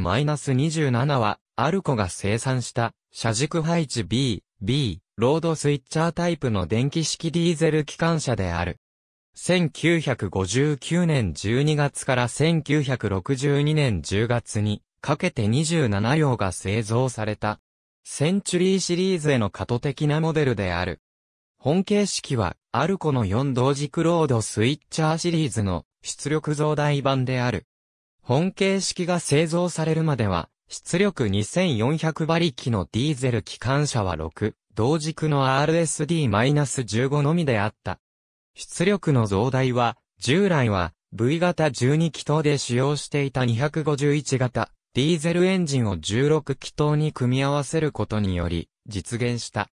X-27 は、アルコが生産した、車軸配置 B、B、ロードスイッチャータイプの電気式ディーゼル機関車である。1959年12月から1962年10月にかけて27両が製造された。センチュリーシリーズへの過渡的なモデルである。本形式は、アルコの4同軸ロードスイッチャーシリーズの出力増大版である。本形式が製造されるまでは、出力2400馬力のディーゼル機関車は6、同軸の RSD-15 のみであった。出力の増大は、従来は V 型12気筒で使用していた251型、ディーゼルエンジンを16気筒に組み合わせることにより、実現した。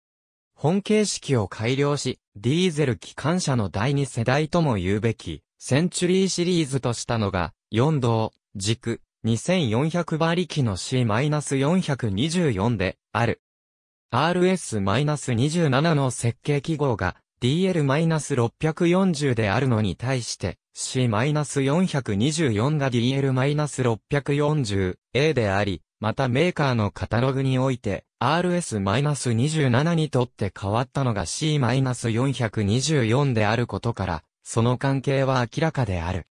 本形式を改良し、ディーゼル機関車の第2世代とも言うべき、センチュリーシリーズとしたのが、4道、軸、2400馬力の C-424 で、ある。RS-27 の設計記号が DL-640 であるのに対して C-424 が DL-640A であり、またメーカーのカタログにおいて RS-27 にとって変わったのが C-424 であることからその関係は明らかである。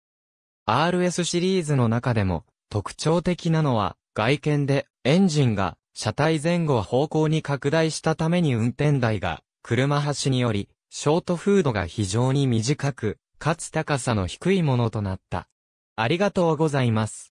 RS シリーズの中でも特徴的なのは外見でエンジンが車体前後方向に拡大したために運転台が車端によりショートフードが非常に短く、かつ高さの低いものとなった。ありがとうございます。